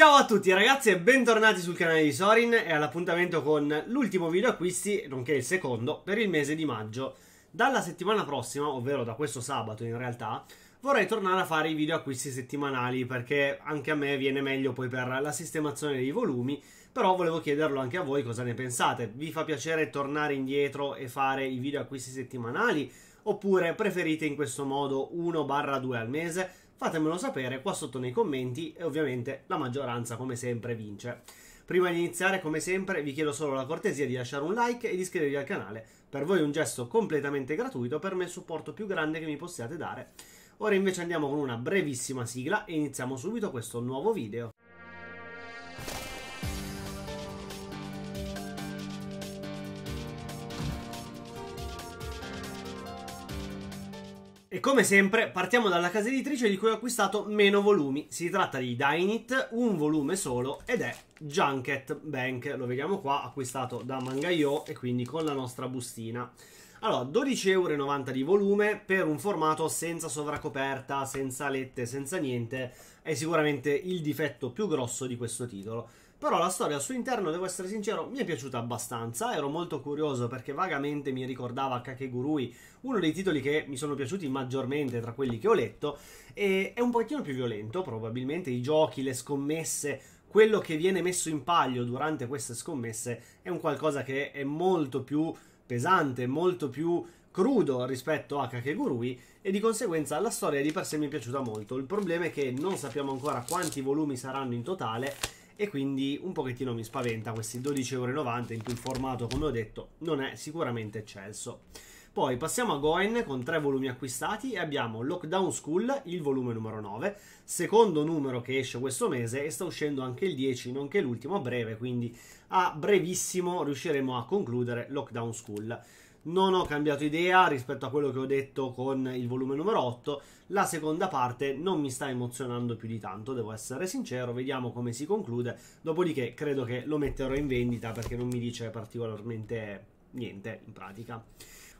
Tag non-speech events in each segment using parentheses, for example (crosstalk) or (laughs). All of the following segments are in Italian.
Ciao a tutti ragazzi e bentornati sul canale di Sorin e all'appuntamento con l'ultimo video acquisti, nonché il secondo, per il mese di maggio. Dalla settimana prossima, ovvero da questo sabato in realtà, vorrei tornare a fare i video acquisti settimanali perché anche a me viene meglio poi per la sistemazione dei volumi, però volevo chiederlo anche a voi cosa ne pensate. Vi fa piacere tornare indietro e fare i video acquisti settimanali? Oppure preferite in questo modo 1-2 al mese? Fatemelo sapere qua sotto nei commenti e ovviamente la maggioranza come sempre vince. Prima di iniziare come sempre vi chiedo solo la cortesia di lasciare un like e di iscrivervi al canale. Per voi è un gesto completamente gratuito, per me è il supporto più grande che mi possiate dare. Ora invece andiamo con una brevissima sigla e iniziamo subito questo nuovo video. E come sempre partiamo dalla casa editrice di cui ho acquistato meno volumi. Si tratta di Dainit, un volume solo ed è Junket Bank. Lo vediamo qua, acquistato da Mangaio e quindi con la nostra bustina. Allora, 12,90€ di volume per un formato senza sovracoperta, senza lette, senza niente, è sicuramente il difetto più grosso di questo titolo. Però la storia al suo interno, devo essere sincero, mi è piaciuta abbastanza. Ero molto curioso perché vagamente mi ricordava Kakegurui, uno dei titoli che mi sono piaciuti maggiormente tra quelli che ho letto. E è un pochettino più violento, probabilmente. I giochi, le scommesse, quello che viene messo in palio durante queste scommesse è un qualcosa che è molto più pesante, molto più crudo rispetto a Kakegurui e di conseguenza la storia di per sé mi è piaciuta molto. Il problema è che non sappiamo ancora quanti volumi saranno in totale e quindi un pochettino mi spaventa questi 12,90€ in cui il formato, come ho detto, non è sicuramente eccelso. Poi passiamo a Goen con tre volumi acquistati e abbiamo Lockdown School, il volume numero 9, secondo numero che esce questo mese e sta uscendo anche il 10, nonché l'ultimo a breve, quindi a brevissimo riusciremo a concludere Lockdown School non ho cambiato idea rispetto a quello che ho detto con il volume numero 8. La seconda parte non mi sta emozionando più di tanto, devo essere sincero, vediamo come si conclude. Dopodiché credo che lo metterò in vendita perché non mi dice particolarmente niente in pratica.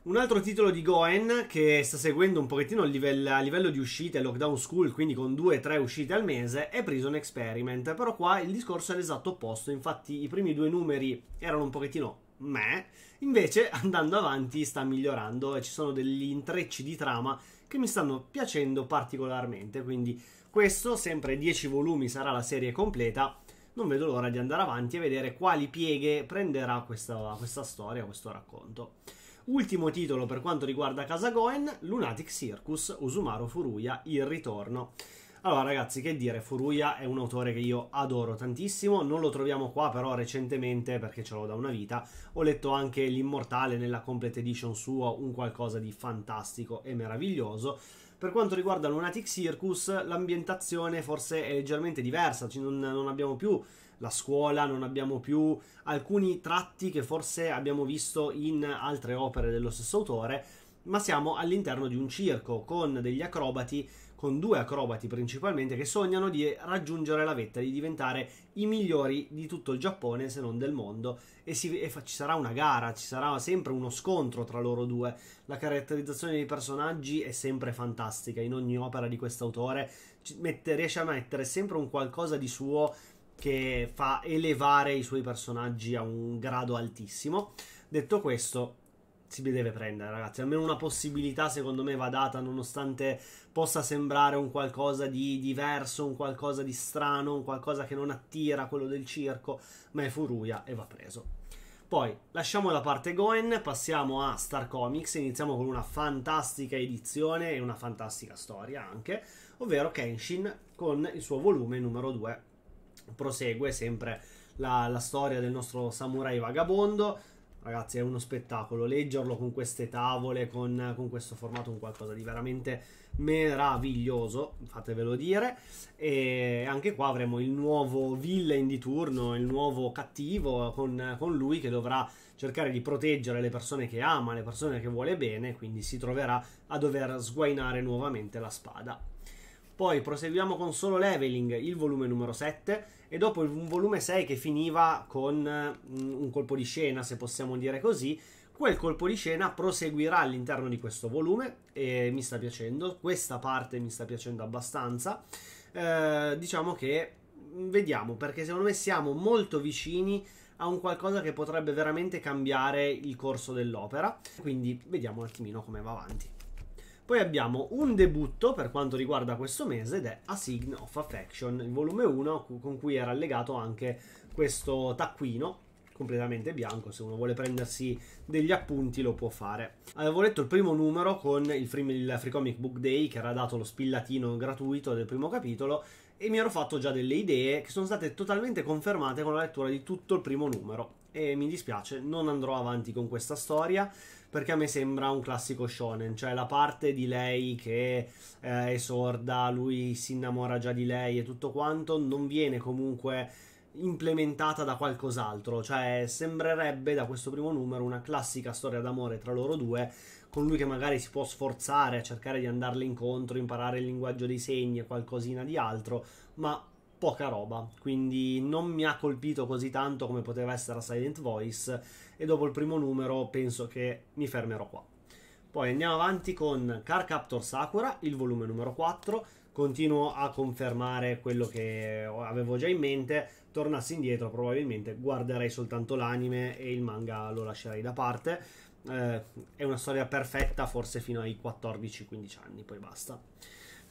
Un altro titolo di Goen che sta seguendo un pochettino livello, a livello di uscite Lockdown School, quindi con 2-3 uscite al mese, è Prison Experiment. Però qua il discorso è l'esatto opposto, infatti i primi due numeri erano un pochettino meh. Invece, (laughs) andando avanti, sta migliorando e ci sono degli intrecci di trama che mi stanno piacendo particolarmente. Quindi, questo, sempre 10 volumi, sarà la serie completa. Non vedo l'ora di andare avanti e vedere quali pieghe prenderà questa, questa storia, questo racconto. Ultimo titolo per quanto riguarda Casa Goen, Lunatic Circus, Usumaru Furuya, Il Ritorno. Allora ragazzi, che dire, Furuya è un autore che io adoro tantissimo, non lo troviamo qua però recentemente perché ce l'ho da una vita, ho letto anche L'Immortale nella Complete Edition suo, un qualcosa di fantastico e meraviglioso. Per quanto riguarda Lunatic Circus, l'ambientazione forse è leggermente diversa, non, non abbiamo più la scuola, non abbiamo più alcuni tratti che forse abbiamo visto in altre opere dello stesso autore, ma siamo all'interno di un circo con degli acrobati con due acrobati principalmente che sognano di raggiungere la vetta, di diventare i migliori di tutto il Giappone se non del mondo e, si, e fa, ci sarà una gara, ci sarà sempre uno scontro tra loro due. La caratterizzazione dei personaggi è sempre fantastica, in ogni opera di quest'autore mette, riesce a mettere sempre un qualcosa di suo che fa elevare i suoi personaggi a un grado altissimo. Detto questo, si deve prendere, ragazzi. Almeno una possibilità, secondo me, va data, nonostante possa sembrare un qualcosa di diverso, un qualcosa di strano, un qualcosa che non attira quello del circo, ma è furuia e va preso. Poi lasciamo la parte Goen, passiamo a Star Comics, iniziamo con una fantastica edizione e una fantastica storia anche, ovvero Kenshin con il suo volume numero 2. Prosegue sempre la, la storia del nostro samurai vagabondo, Ragazzi, è uno spettacolo leggerlo con queste tavole, con, con questo formato, un qualcosa di veramente meraviglioso, fatevelo dire. E anche qua avremo il nuovo villain di turno, il nuovo cattivo con, con lui che dovrà cercare di proteggere le persone che ama, le persone che vuole bene, quindi si troverà a dover sguainare nuovamente la spada. Poi proseguiamo con Solo Leveling, il volume numero 7 e dopo un volume 6 che finiva con mm, un colpo di scena, se possiamo dire così. Quel colpo di scena proseguirà all'interno di questo volume e mi sta piacendo, questa parte mi sta piacendo abbastanza. Eh, diciamo che mm, vediamo perché secondo me siamo molto vicini a un qualcosa che potrebbe veramente cambiare il corso dell'opera. Quindi vediamo un attimino come va avanti. Poi abbiamo un debutto per quanto riguarda questo mese ed è A Sign of Affection, il volume 1 con cui era legato anche questo taccuino completamente bianco, se uno vuole prendersi degli appunti lo può fare. Avevo letto il primo numero con il Free, il free Comic Book Day che era dato lo spillatino gratuito del primo capitolo e mi ero fatto già delle idee che sono state totalmente confermate con la lettura di tutto il primo numero e mi dispiace, non andrò avanti con questa storia perché a me sembra un classico shonen, cioè la parte di lei che eh, è sorda, lui si innamora già di lei e tutto quanto, non viene comunque implementata da qualcos'altro, cioè sembrerebbe da questo primo numero una classica storia d'amore tra loro due, con lui che magari si può sforzare a cercare di andarle incontro, imparare il linguaggio dei segni e qualcosina di altro, ma poca roba, quindi non mi ha colpito così tanto come poteva essere a Silent Voice e dopo il primo numero penso che mi fermerò qua. Poi andiamo avanti con Car Captor Sakura, il volume numero 4, continuo a confermare quello che avevo già in mente, tornassi indietro probabilmente guarderei soltanto l'anime e il manga lo lascerei da parte, eh, è una storia perfetta forse fino ai 14-15 anni, poi basta.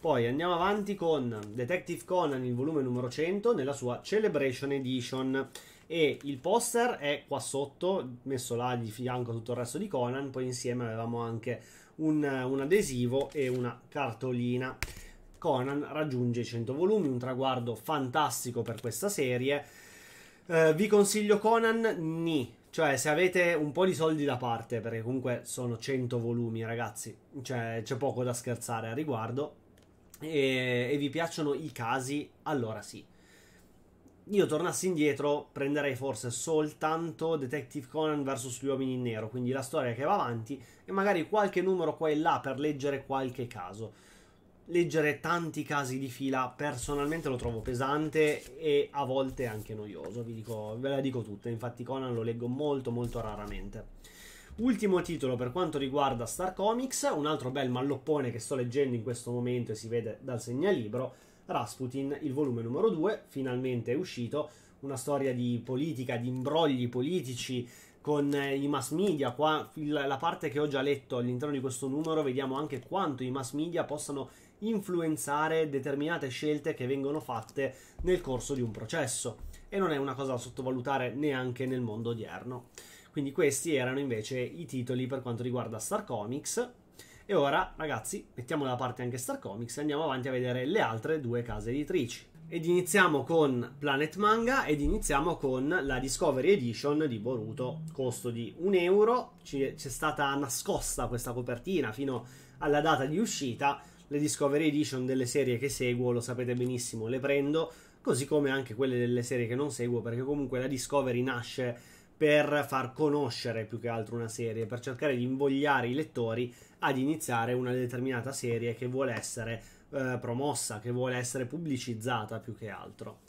Poi andiamo avanti con Detective Conan, il volume numero 100, nella sua Celebration Edition. E il poster è qua sotto, messo là di fianco a tutto il resto di Conan. Poi insieme avevamo anche un, un adesivo e una cartolina. Conan raggiunge i 100 volumi, un traguardo fantastico per questa serie. Eh, vi consiglio Conan Ni, cioè se avete un po' di soldi da parte, perché comunque sono 100 volumi ragazzi, cioè c'è poco da scherzare a riguardo, e, e vi piacciono i casi, allora sì. Io tornassi indietro, prenderei forse soltanto Detective Conan vs. gli uomini in nero, quindi la storia che va avanti, e magari qualche numero qua e là per leggere qualche caso. Leggere tanti casi di fila personalmente lo trovo pesante e a volte anche noioso, vi dico, ve la dico tutta. Infatti, Conan lo leggo molto, molto raramente. Ultimo titolo per quanto riguarda Star Comics, un altro bel malloppone che sto leggendo in questo momento e si vede dal segnalibro, Rasputin, il volume numero 2, finalmente è uscito, una storia di politica, di imbrogli politici con eh, i mass media, qua la parte che ho già letto all'interno di questo numero, vediamo anche quanto i mass media possano influenzare determinate scelte che vengono fatte nel corso di un processo e non è una cosa da sottovalutare neanche nel mondo odierno. Quindi questi erano invece i titoli per quanto riguarda Star Comics. E ora, ragazzi, mettiamo da parte anche Star Comics e andiamo avanti a vedere le altre due case editrici. Ed iniziamo con Planet Manga ed iniziamo con la Discovery Edition di Boruto, costo di un euro, c'è stata nascosta questa copertina fino alla data di uscita, le Discovery Edition delle serie che seguo, lo sapete benissimo, le prendo, così come anche quelle delle serie che non seguo, perché comunque la Discovery nasce per far conoscere più che altro una serie, per cercare di invogliare i lettori ad iniziare una determinata serie che vuole essere eh, promossa, che vuole essere pubblicizzata più che altro.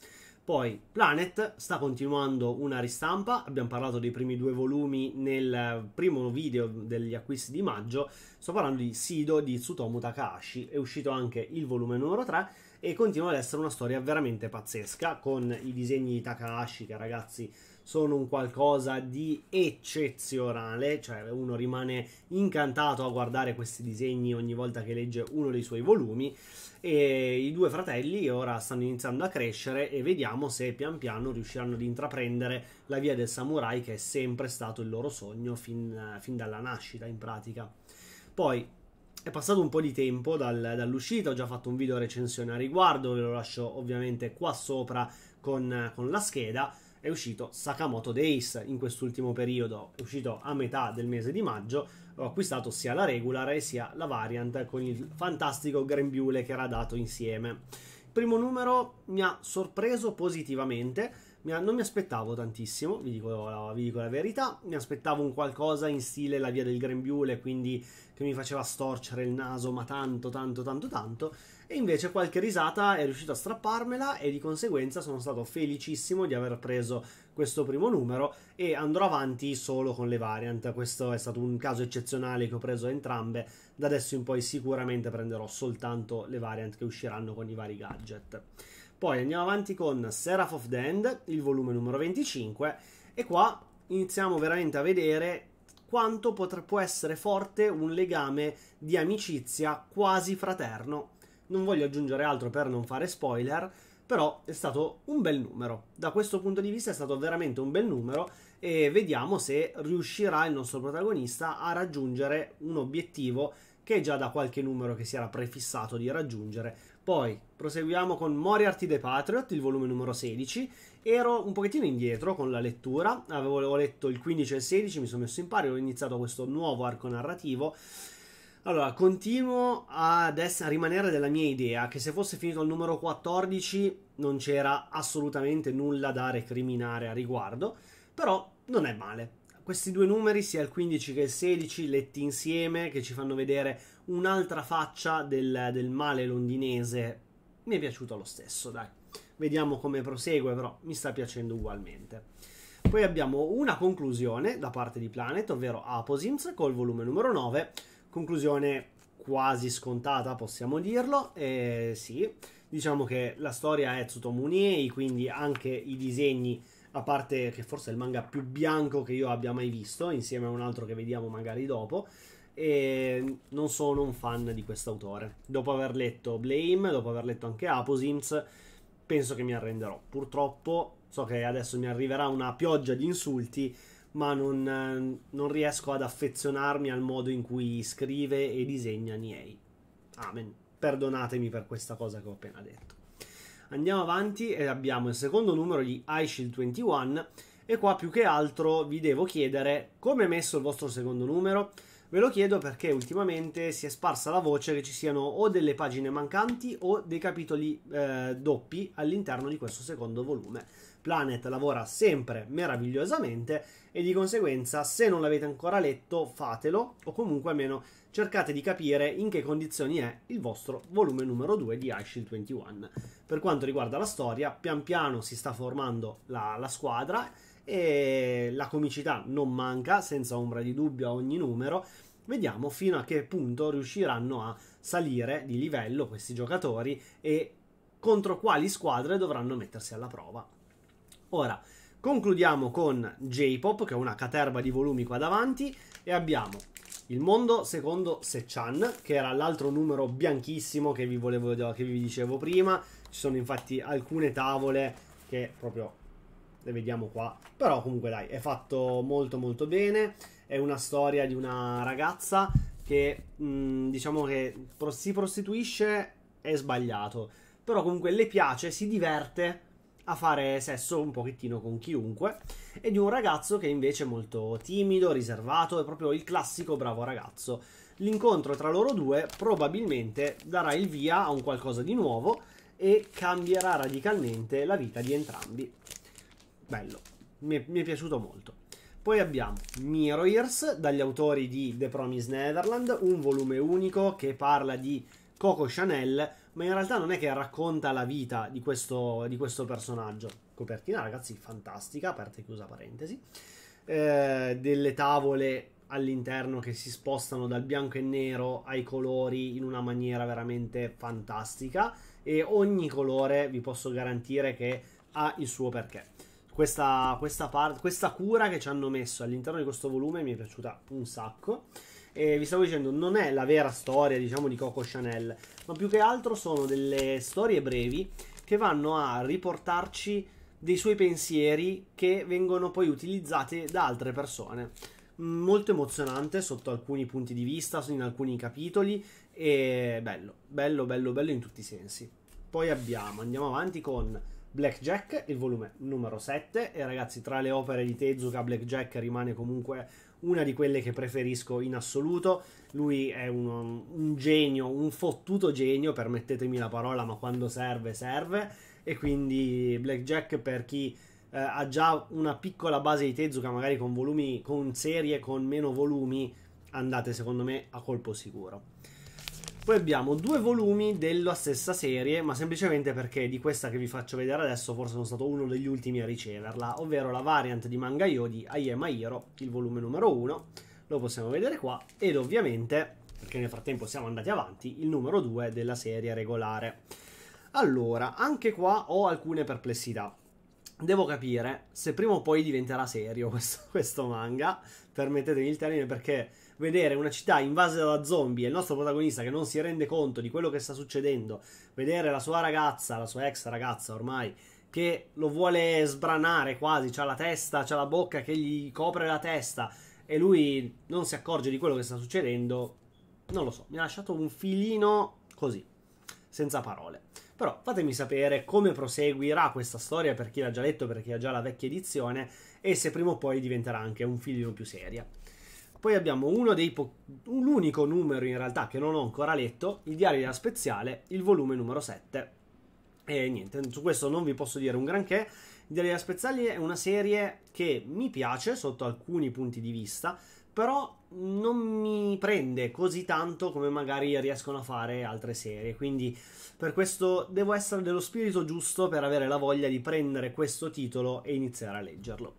Poi Planet sta continuando una ristampa, abbiamo parlato dei primi due volumi nel primo video degli acquisti di maggio, sto parlando di Sido di Tsutomu Takahashi, è uscito anche il volume numero 3 e continua ad essere una storia veramente pazzesca con i disegni di Takahashi che ragazzi sono un qualcosa di eccezionale, cioè uno rimane incantato a guardare questi disegni ogni volta che legge uno dei suoi volumi e i due fratelli ora stanno iniziando a crescere e vediamo se pian piano riusciranno ad intraprendere la via del samurai che è sempre stato il loro sogno fin, fin dalla nascita in pratica. Poi è passato un po' di tempo dal, dall'uscita, ho già fatto un video recensione a riguardo, ve lo lascio ovviamente qua sopra con, con la scheda è uscito Sakamoto Days in quest'ultimo periodo, è uscito a metà del mese di maggio, ho acquistato sia la regulare sia la variant con il fantastico grembiule che era dato insieme. Il primo numero mi ha sorpreso positivamente, non mi aspettavo tantissimo, vi dico, la, vi dico, la, verità, mi aspettavo un qualcosa in stile La via del grembiule, quindi che mi faceva storcere il naso, ma tanto, tanto, tanto, tanto. E invece qualche risata è riuscito a strapparmela e di conseguenza sono stato felicissimo di aver preso questo primo numero e andrò avanti solo con le variant. Questo è stato un caso eccezionale che ho preso entrambe. Da adesso in poi sicuramente prenderò soltanto le variant che usciranno con i vari gadget. Poi andiamo avanti con Seraph of the End, il volume numero 25 e qua iniziamo veramente a vedere quanto potrà, può essere forte un legame di amicizia quasi fraterno non voglio aggiungere altro per non fare spoiler, però è stato un bel numero. Da questo punto di vista è stato veramente un bel numero e vediamo se riuscirà il nostro protagonista a raggiungere un obiettivo che è già da qualche numero che si era prefissato di raggiungere. Poi proseguiamo con Moriarty the Patriot, il volume numero 16. Ero un pochettino indietro con la lettura, avevo letto il 15 e il 16, mi sono messo in pari, ho iniziato questo nuovo arco narrativo allora, continuo ad essere, a rimanere della mia idea che se fosse finito il numero 14 non c'era assolutamente nulla da recriminare a riguardo, però non è male. Questi due numeri, sia il 15 che il 16, letti insieme, che ci fanno vedere un'altra faccia del, del male londinese, mi è piaciuto lo stesso, dai. Vediamo come prosegue, però mi sta piacendo ugualmente. Poi abbiamo una conclusione da parte di Planet, ovvero Aposins, col volume numero 9, Conclusione quasi scontata, possiamo dirlo. Eh, sì, diciamo che la storia è Tsutomuniei, quindi anche i disegni, a parte che forse è il manga più bianco che io abbia mai visto, insieme a un altro che vediamo magari dopo. E non sono un fan di quest'autore. Dopo aver letto Blame, dopo aver letto anche Aposims, penso che mi arrenderò. Purtroppo so che adesso mi arriverà una pioggia di insulti ma non, eh, non riesco ad affezionarmi al modo in cui scrive e disegna Niei. Amen. Perdonatemi per questa cosa che ho appena detto. Andiamo avanti e abbiamo il secondo numero di iShield 21 e qua più che altro vi devo chiedere come è messo il vostro secondo numero. Ve lo chiedo perché ultimamente si è sparsa la voce che ci siano o delle pagine mancanti o dei capitoli eh, doppi all'interno di questo secondo volume Planet lavora sempre meravigliosamente e di conseguenza se non l'avete ancora letto fatelo o comunque almeno cercate di capire in che condizioni è il vostro volume numero 2 di iShield 21. Per quanto riguarda la storia, pian piano si sta formando la, la squadra e la comicità non manca, senza ombra di dubbio a ogni numero. Vediamo fino a che punto riusciranno a salire di livello questi giocatori e contro quali squadre dovranno mettersi alla prova. Ora, concludiamo con J-Pop, che è una caterva di volumi qua davanti, e abbiamo il mondo secondo Sechan, che era l'altro numero bianchissimo che vi, volevo, che vi dicevo prima. Ci sono infatti alcune tavole che proprio le vediamo qua. Però comunque dai, è fatto molto molto bene. È una storia di una ragazza che mh, mm, diciamo che si prostituisce è sbagliato. Però comunque le piace, si diverte a fare sesso un pochettino con chiunque, e di un ragazzo che invece è molto timido, riservato, è proprio il classico bravo ragazzo. L'incontro tra loro due probabilmente darà il via a un qualcosa di nuovo e cambierà radicalmente la vita di entrambi. Bello, mi è, mi è piaciuto molto. Poi abbiamo Mirrors dagli autori di The Promise Netherland, un volume unico che parla di Coco Chanel, ma in realtà non è che racconta la vita di questo, di questo personaggio. Copertina, ragazzi, fantastica, aperta e chiusa parentesi. Eh, delle tavole all'interno che si spostano dal bianco e nero ai colori in una maniera veramente fantastica e ogni colore vi posso garantire che ha il suo perché. Questa, questa, part, questa cura che ci hanno messo all'interno di questo volume mi è piaciuta un sacco. E vi stavo dicendo, non è la vera storia, diciamo, di Coco Chanel, ma più che altro sono delle storie brevi che vanno a riportarci dei suoi pensieri che vengono poi utilizzati da altre persone. Molto emozionante sotto alcuni punti di vista, in alcuni capitoli e bello, bello, bello, bello in tutti i sensi. Poi abbiamo, andiamo avanti con Blackjack, il volume numero 7 e ragazzi tra le opere di Tezuka Blackjack rimane comunque una di quelle che preferisco in assoluto. Lui è un, un genio, un fottuto genio, permettetemi la parola, ma quando serve, serve. E quindi Blackjack per chi eh, ha già una piccola base di Tezuka, magari con volumi, con serie, con meno volumi, andate secondo me a colpo sicuro. Poi abbiamo due volumi della stessa serie, ma semplicemente perché di questa che vi faccio vedere adesso forse sono stato uno degli ultimi a riceverla, ovvero la variant di manga Yo di Ayema Hiro, il volume numero 1, lo possiamo vedere qua, ed ovviamente, perché nel frattempo siamo andati avanti, il numero 2 della serie regolare. Allora, anche qua ho alcune perplessità. Devo capire se prima o poi diventerà serio (laughs) questo, questo manga, permettetemi il termine perché vedere una città invasa da zombie e il nostro protagonista che non si rende conto di quello che sta succedendo, vedere la sua ragazza, la sua ex ragazza ormai, che lo vuole sbranare quasi, ha la testa, ha la bocca che gli copre la testa e lui non si accorge di quello che sta succedendo, non lo so, mi ha lasciato un filino così, senza parole. Però fatemi sapere come proseguirà questa storia per chi l'ha già letto, per chi ha già la vecchia edizione e se prima o poi diventerà anche un filino più seria. Poi abbiamo uno dei po- l'unico numero in realtà che non ho ancora letto, il diario della Speziale, il volume numero 7. E niente, su questo non vi posso dire un granché. Il diario della Speziale è una serie che mi piace sotto alcuni punti di vista, però non mi prende così tanto come magari riescono a fare altre serie. Quindi per questo devo essere dello spirito giusto per avere la voglia di prendere questo titolo e iniziare a leggerlo.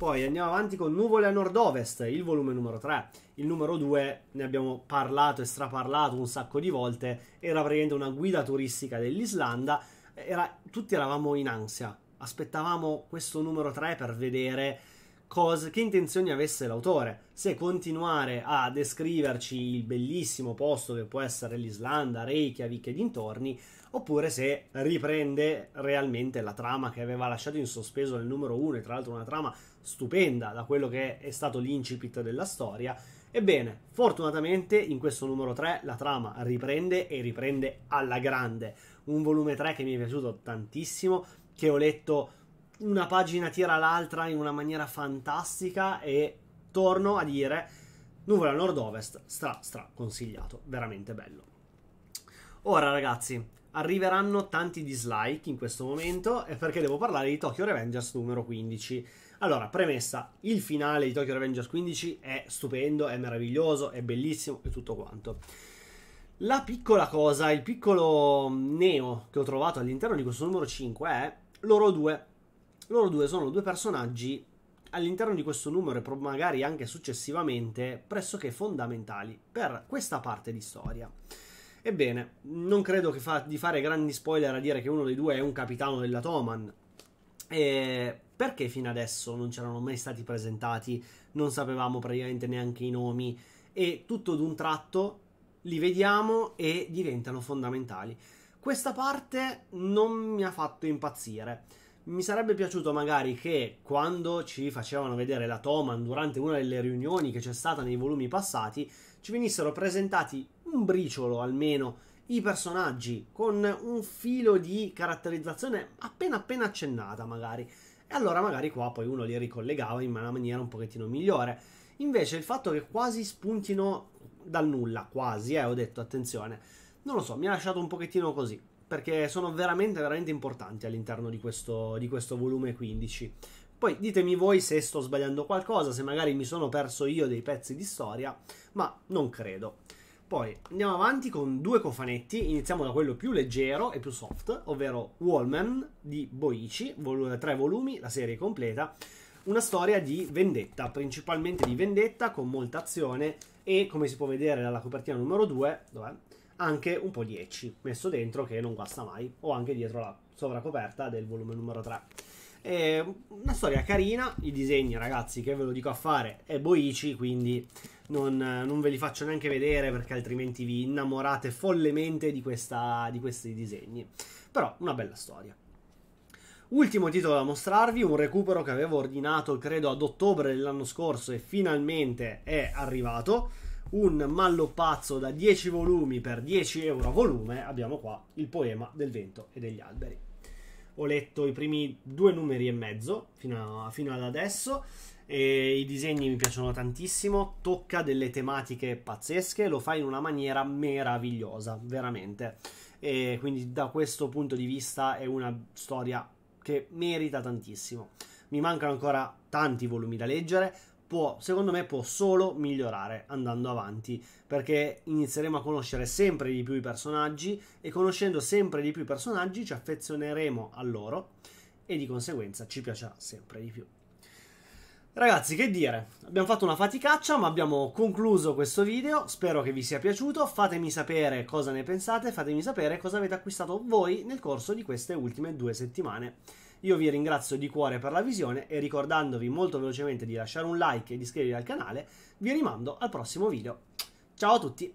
Poi andiamo avanti con Nuvole a Nord-Ovest, il volume numero 3. Il numero 2 ne abbiamo parlato e straparlato un sacco di volte, era praticamente una guida turistica dell'Islanda, era, tutti eravamo in ansia, aspettavamo questo numero 3 per vedere cosa, che intenzioni avesse l'autore, se continuare a descriverci il bellissimo posto che può essere l'Islanda, Reykjavik e dintorni, oppure se riprende realmente la trama che aveva lasciato in sospeso nel numero 1, e tra l'altro una trama stupenda da quello che è stato l'incipit della storia. Ebbene, fortunatamente in questo numero 3 la trama riprende e riprende alla grande. Un volume 3 che mi è piaciuto tantissimo, che ho letto una pagina tira l'altra in una maniera fantastica e torno a dire Nuvola Nord-Ovest stra stra consigliato, veramente bello. Ora ragazzi, arriveranno tanti dislike in questo momento perché devo parlare di Tokyo Revengers numero 15. Allora, premessa, il finale di Tokyo Revengers 15 è stupendo, è meraviglioso, è bellissimo e tutto quanto. La piccola cosa, il piccolo neo che ho trovato all'interno di questo numero 5 è loro due. Loro due sono due personaggi all'interno di questo numero e magari anche successivamente pressoché fondamentali per questa parte di storia. Ebbene, non credo fa, di fare grandi spoiler a dire che uno dei due è un capitano della Toman. E perché fino adesso non c'erano mai stati presentati, non sapevamo praticamente neanche i nomi e tutto d'un tratto li vediamo e diventano fondamentali. Questa parte non mi ha fatto impazzire. Mi sarebbe piaciuto magari che quando ci facevano vedere la Toman durante una delle riunioni che c'è stata nei volumi passati, ci venissero presentati un briciolo almeno i personaggi con un filo di caratterizzazione appena appena accennata magari. E allora magari qua poi uno li ricollegava in una maniera un pochettino migliore. Invece il fatto che quasi spuntino dal nulla, quasi, eh, ho detto, attenzione, non lo so, mi ha lasciato un pochettino così, perché sono veramente, veramente importanti all'interno di questo, di questo volume 15. Poi ditemi voi se sto sbagliando qualcosa, se magari mi sono perso io dei pezzi di storia, ma non credo. Poi andiamo avanti con due cofanetti, iniziamo da quello più leggero e più soft, ovvero Wallman di Boichi, vol- tre volumi, la serie completa, una storia di vendetta, principalmente di vendetta con molta azione e come si può vedere dalla copertina numero 2, anche un po' di ecci messo dentro che non guasta mai, o anche dietro la sovracoperta del volume numero 3. È una storia carina, i disegni ragazzi che ve lo dico a fare è Boici, quindi non, non, ve li faccio neanche vedere perché altrimenti vi innamorate follemente di, questa, di questi disegni. Però una bella storia. Ultimo titolo da mostrarvi, un recupero che avevo ordinato credo ad ottobre dell'anno scorso e finalmente è arrivato. Un malloppazzo da 10 volumi per 10 euro a volume, abbiamo qua il poema del vento e degli alberi ho letto i primi due numeri e mezzo fino, a, fino ad adesso. E I disegni mi piacciono tantissimo, tocca delle tematiche pazzesche, lo fa in una maniera meravigliosa, veramente. E quindi da questo punto di vista è una storia che merita tantissimo. Mi mancano ancora tanti volumi da leggere, può, secondo me, può solo migliorare andando avanti, perché inizieremo a conoscere sempre di più i personaggi e conoscendo sempre di più i personaggi ci affezioneremo a loro e di conseguenza ci piacerà sempre di più. Ragazzi, che dire? Abbiamo fatto una faticaccia, ma abbiamo concluso questo video. Spero che vi sia piaciuto. Fatemi sapere cosa ne pensate, fatemi sapere cosa avete acquistato voi nel corso di queste ultime due settimane. Io vi ringrazio di cuore per la visione e ricordandovi molto velocemente di lasciare un like e di iscrivervi al canale, vi rimando al prossimo video. Ciao a tutti!